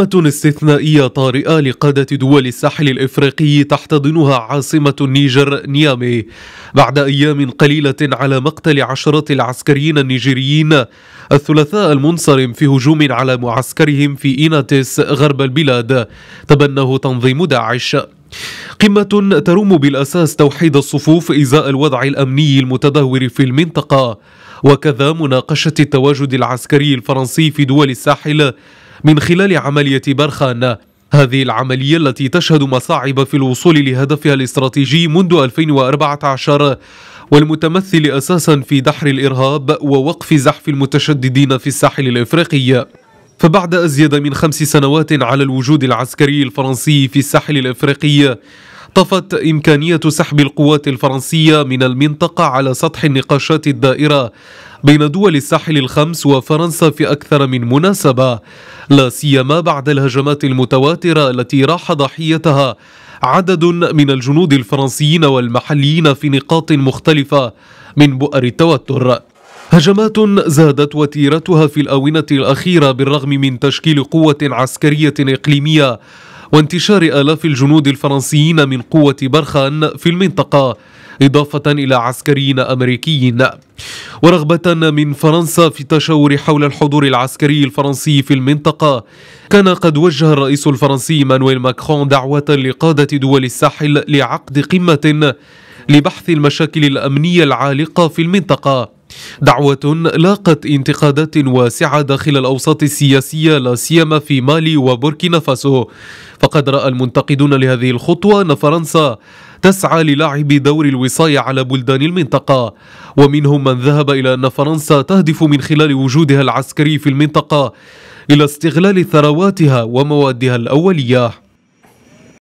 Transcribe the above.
نقمة استثنائية طارئة لقادة دول الساحل الإفريقي تحتضنها عاصمة النيجر نيامي بعد أيام قليلة على مقتل عشرات العسكريين النيجيريين الثلاثاء المنصرم في هجوم على معسكرهم في إيناتس غرب البلاد تبنه تنظيم داعش قمة تروم بالأساس توحيد الصفوف إزاء الوضع الأمني المتدهور في المنطقة وكذا مناقشة التواجد العسكري الفرنسي في دول الساحل من خلال عملية برخان هذه العملية التي تشهد مصاعب في الوصول لهدفها الاستراتيجي منذ 2014 والمتمثل أساسا في دحر الإرهاب ووقف زحف المتشددين في الساحل الإفريقي فبعد أزيد من خمس سنوات على الوجود العسكري الفرنسي في الساحل الإفريقي طفت إمكانية سحب القوات الفرنسية من المنطقة على سطح النقاشات الدائرة بين دول الساحل الخمس وفرنسا في أكثر من مناسبة لا سيما بعد الهجمات المتواترة التي راح ضحيتها عدد من الجنود الفرنسيين والمحليين في نقاط مختلفة من بؤر التوتر هجمات زادت وتيرتها في الآونة الأخيرة بالرغم من تشكيل قوة عسكرية إقليمية وانتشار آلاف الجنود الفرنسيين من قوة برخان في المنطقة إضافة إلى عسكريين أمريكيين ورغبة من فرنسا في التشاور حول الحضور العسكري الفرنسي في المنطقة كان قد وجه الرئيس الفرنسي مانويل ماكرون دعوة لقادة دول الساحل لعقد قمة لبحث المشاكل الأمنية العالقة في المنطقة دعوة لاقت انتقادات واسعة داخل الأوساط السياسية لا سيما في مالي وبوركينا فاسو فقد رأى المنتقدون لهذه الخطوة أن فرنسا تسعى للعب دور الوصاية على بلدان المنطقة ومنهم من ذهب إلى أن فرنسا تهدف من خلال وجودها العسكري في المنطقة إلى استغلال ثرواتها وموادها الأولية